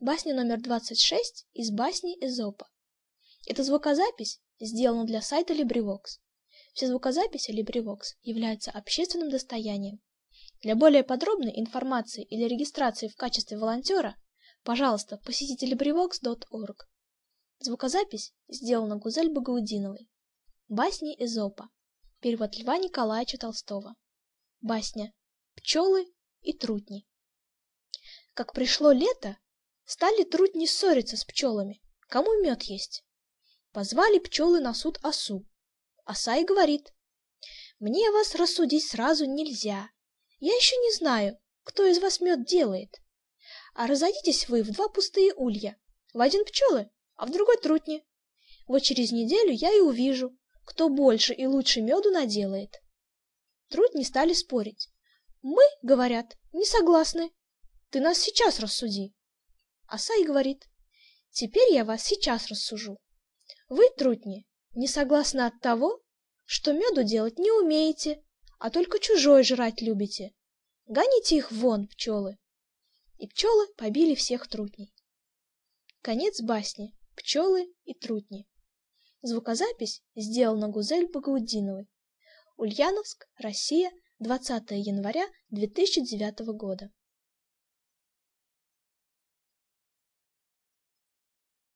басня номер 26 из басни Эзопа. Эта звукозапись сделана для сайта LibriVox. Все звукозаписи LibriVox являются общественным достоянием. Для более подробной информации или регистрации в качестве волонтера, пожалуйста, посетите LibriVox.org. Звукозапись сделана Гузель Багаудиновой. Басни Эзопа. Перевод Льва Николаевича Толстого. Басня «Пчелы и трутни». Как пришло лето, стали труд не ссориться с пчелами, кому мед есть. Позвали пчелы на суд осу. Оса и говорит, «Мне вас рассудить сразу нельзя. Я еще не знаю, кто из вас мед делает. А разойдитесь вы в два пустые улья, в один пчелы, а в другой трутни. Вот через неделю я и увижу, кто больше и лучше меду наделает». Трутни стали спорить. «Мы, — говорят, — не согласны. Ты нас сейчас рассуди». Оса а и говорит, «Теперь я вас сейчас рассужу. Вы, трутни, не согласны от того, что меду делать не умеете, а только чужой жрать любите. Гоните их вон, пчелы!» И пчелы побили всех трутней. Конец басни «Пчелы и трутни». Звукозапись сделана Гузель Багаудиновой. Ульяновск, Россия, 20 января 2009 года.